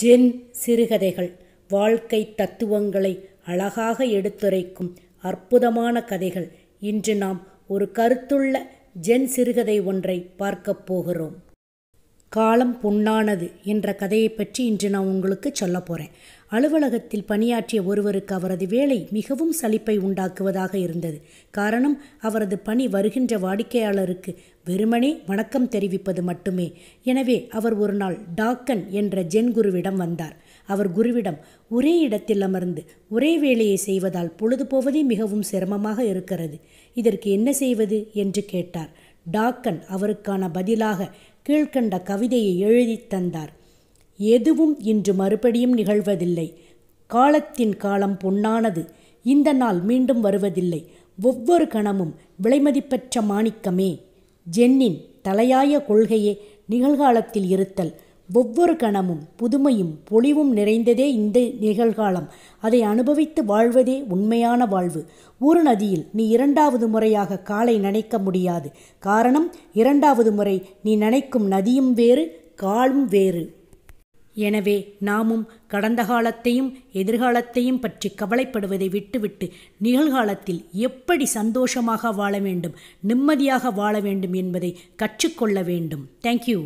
gen சிறுகதைகள் வாழ்க்கை தத்துவங்களை அழகாக எடுத்துரைக்கும் அற்புதமான கதைகள் இன்று நாம் ஒரு கருத்துள்ள ஜென் சிறுகதை ஒன்றை பார்க்கப் போகிறோம் காலம் பொன்னானது என்ற கதையை பற்றி இன்று நான் உங்களுக்கு சொல்ல போகிறேன் அலுவலகத்தில் பணியாற்றிய ஒருவருக்கு அவரது வேலை மிகவும் சலிப்பை உண்டாக்குவதாக இருந்தது காரணம் அவரது பணி வருகின்ற வாடிக்கையாளருக்கு வெறுமனே வணக்கம் தெரிவிப்பது மட்டுமே எனவே அவர் ஒரு நாள் டாக்கன் என்ற ஜென் குருவிடம் வந்தார் அவர் குருவிடம் ஒரே இடத்தில் அமர்ந்து ஒரே வேலையை செய்வதால் பொழுது போவதே மிகவும் சிரமமாக இருக்கிறது இதற்கு என்ன செய்வது என்று கேட்டார் டாக்கன் அவருக்கான பதிலாக கீழ்கண்ட கவிதையை எழுதி தந்தார் எதுவும் இன்று மறுபடியும் நிகழ்வதில்லை காலத்தின் காலம் பொன்னானது இந்த நாள் மீண்டும் வருவதில்லை ஒவ்வொரு கணமும் விலைமதிப்பற்ற மாணிக்கமே ஜென்னின் தலையாய கொள்கையே நிகழ்காலத்தில் இருத்தல் ஒவ்வொரு கணமும் புதுமையும் பொலிவும் நிறைந்ததே இந்த நிகழ்காலம் அதை அனுபவித்து வாழ்வதே உண்மையான வாழ்வு ஒரு நதியில் நீ இரண்டாவது முறையாக காலை நனைக்க முடியாது காரணம் இரண்டாவது முறை நீ நனைக்கும் நதியும் வேறு காலும் வேறு எனவே நாமும் கடந்த காலத்தையும் எதிர்காலத்தையும் பற்றி கவலைப்படுவதை விட்டுவிட்டு நிகழ்காலத்தில் எப்படி சந்தோஷமாக வாழ வேண்டும் நிம்மதியாக வாழ வேண்டும் என்பதை கற்றுக்கொள்ள வேண்டும் தேங்க்யூ